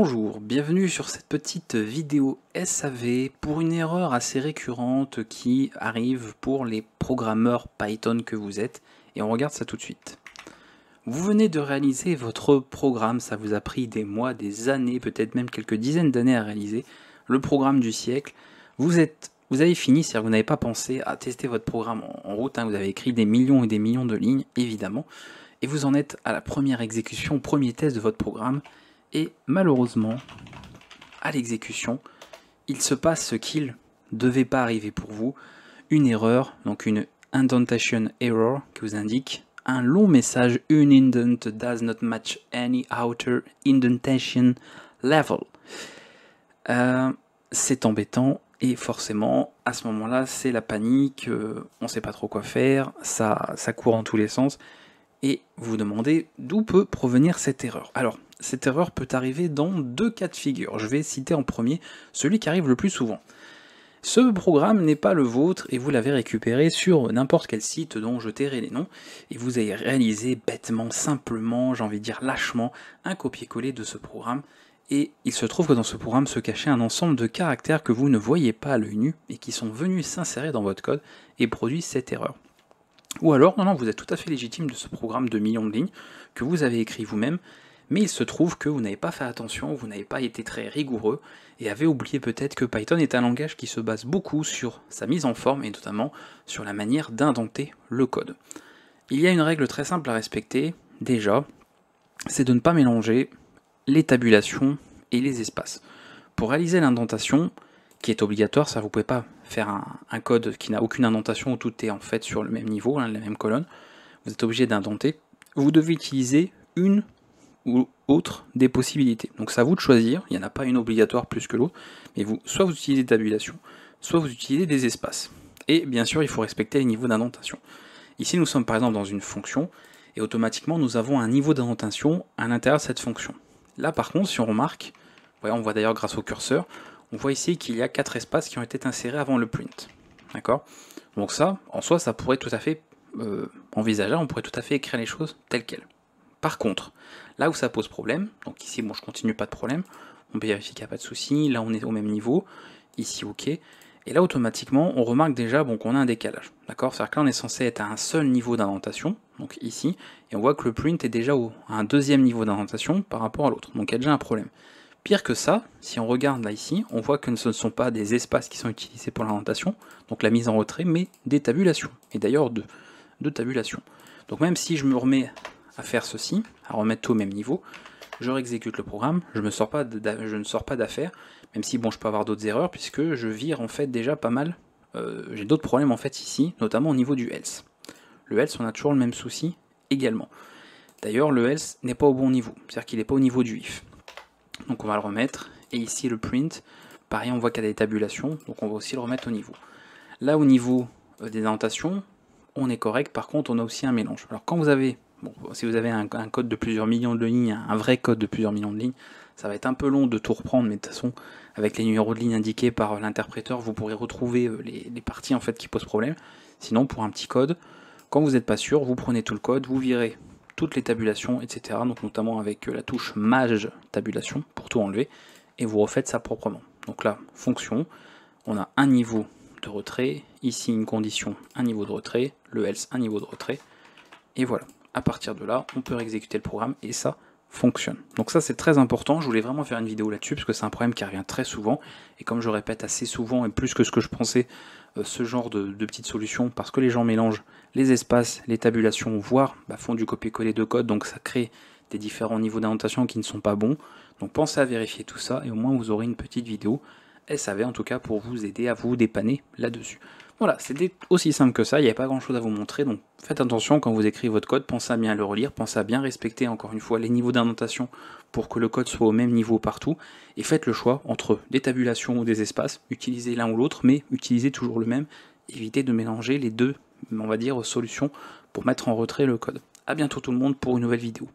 Bonjour, bienvenue sur cette petite vidéo SAV pour une erreur assez récurrente qui arrive pour les programmeurs Python que vous êtes et on regarde ça tout de suite. Vous venez de réaliser votre programme, ça vous a pris des mois, des années, peut-être même quelques dizaines d'années à réaliser, le programme du siècle. Vous êtes vous avez fini, c'est-à-dire vous n'avez pas pensé à tester votre programme en route, hein, vous avez écrit des millions et des millions de lignes, évidemment, et vous en êtes à la première exécution, premier test de votre programme, et malheureusement, à l'exécution, il se passe ce qu'il devait pas arriver pour vous, une erreur, donc une indentation error qui vous indique un long message une indent does not match any outer indentation level. Euh, c'est embêtant et forcément à ce moment-là c'est la panique, on euh, on sait pas trop quoi faire, ça, ça court en tous les sens et vous demandez d'où peut provenir cette erreur. Alors, cette erreur peut arriver dans deux cas de figure. Je vais citer en premier celui qui arrive le plus souvent. Ce programme n'est pas le vôtre et vous l'avez récupéré sur n'importe quel site dont je tairai les noms et vous avez réalisé bêtement, simplement, j'ai envie de dire lâchement, un copier-coller de ce programme et il se trouve que dans ce programme se cachait un ensemble de caractères que vous ne voyez pas à l'œil nu et qui sont venus s'insérer dans votre code et produisent cette erreur. Ou alors, non, non, vous êtes tout à fait légitime de ce programme de millions de lignes que vous avez écrit vous-même, mais il se trouve que vous n'avez pas fait attention, vous n'avez pas été très rigoureux, et avez oublié peut-être que Python est un langage qui se base beaucoup sur sa mise en forme, et notamment sur la manière d'indenter le code. Il y a une règle très simple à respecter, déjà, c'est de ne pas mélanger les tabulations et les espaces. Pour réaliser l'indentation, qui est obligatoire, ça vous pouvez pas faire un, code qui n'a aucune indentation où tout est en fait sur le même niveau, hein, la même colonne. Vous êtes obligé d'indenter. Vous devez utiliser une ou autre des possibilités. Donc c'est à vous de choisir, il n'y en a pas une obligatoire plus que l'autre, mais vous, soit vous utilisez des tabulations, soit vous utilisez des espaces. Et bien sûr, il faut respecter les niveaux d'indentation. Ici, nous sommes par exemple dans une fonction, et automatiquement, nous avons un niveau d'indentation à l'intérieur de cette fonction. Là, par contre, si on remarque, on voit d'ailleurs grâce au curseur, on voit ici qu'il y a quatre espaces qui ont été insérés avant le print. D'accord Donc ça, en soi, ça pourrait tout à fait euh, envisager, on pourrait tout à fait écrire les choses telles quelles. Par contre, là où ça pose problème, donc ici, bon, je continue, pas de problème, on vérifie qu'il n'y a pas de souci, là, on est au même niveau, ici, OK, et là, automatiquement, on remarque déjà bon, qu'on a un décalage, d'accord C'est-à-dire que là, on est censé être à un seul niveau d'indentation, donc ici, et on voit que le print est déjà au, à un deuxième niveau d'indentation par rapport à l'autre, donc il y a déjà un problème. Pire que ça, si on regarde là ici, on voit que ce ne sont pas des espaces qui sont utilisés pour l'orientation, donc la mise en retrait, mais des tabulations, et d'ailleurs deux, tabulations. Donc même si je me remets à faire ceci, à remettre tout au même niveau, je réexécute le programme, je, ne sors pas d'affaires, même si bon, je peux avoir d'autres erreurs, puisque je vire en fait déjà pas mal, euh, j'ai d'autres problèmes en fait ici, notamment au niveau du else. Le else, on a toujours le même souci également. D'ailleurs, le else n'est pas au bon niveau, c'est-à-dire qu'il n'est pas au niveau du if donc on va le remettre. Et ici le print, pareil on voit qu'il y a des tabulations, donc on va aussi le remettre au niveau. Là au niveau euh, des indentations, on est correct, par contre on a aussi un mélange. Alors quand vous avez, si vous avez un, code de plusieurs millions de lignes, un vrai code de plusieurs millions de lignes, ça va être un peu long de tout reprendre, mais de toute façon, avec les numéros de lignes indiqués par euh, l'interpréteur, vous pourrez retrouver euh, les, les, parties en fait qui posent problème. Sinon, pour un petit code, quand vous n'êtes pas sûr, vous prenez tout le code, vous virez toutes les tabulations, etc. Donc notamment avec euh, la touche mage tabulation pour tout enlever, et vous refaites ça proprement. Donc là, fonction, on a un niveau de retrait, ici une condition, un niveau de retrait, le else, un niveau de retrait, et voilà. À partir de là, on peut exécuter le programme, et ça, fonctionne. Donc ça c'est très important, je voulais vraiment faire une vidéo là-dessus parce que c'est un problème qui revient très souvent et comme je répète assez souvent et plus que ce que je pensais euh, ce genre de, petites solutions parce que les gens mélangent les espaces, les tabulations, voire bah, font du copier-coller de code donc ça crée des différents niveaux d'indentation qui ne sont pas bons. Donc pensez à vérifier tout ça et au moins vous aurez une petite vidéo SAV en tout cas pour vous aider à vous dépanner là-dessus. Voilà, c'était aussi simple que ça, il n'y avait pas grand chose à vous montrer, donc faites attention quand vous écrivez votre code, pensez à bien le relire, pensez à bien respecter encore une fois les niveaux d'indentation pour que le code soit au même niveau partout, et faites le choix entre des tabulations ou des espaces, utilisez l'un ou l'autre, mais utilisez toujours le même, évitez de mélanger les deux, on va dire, solutions pour mettre en retrait le code. A bientôt tout le monde pour une nouvelle vidéo.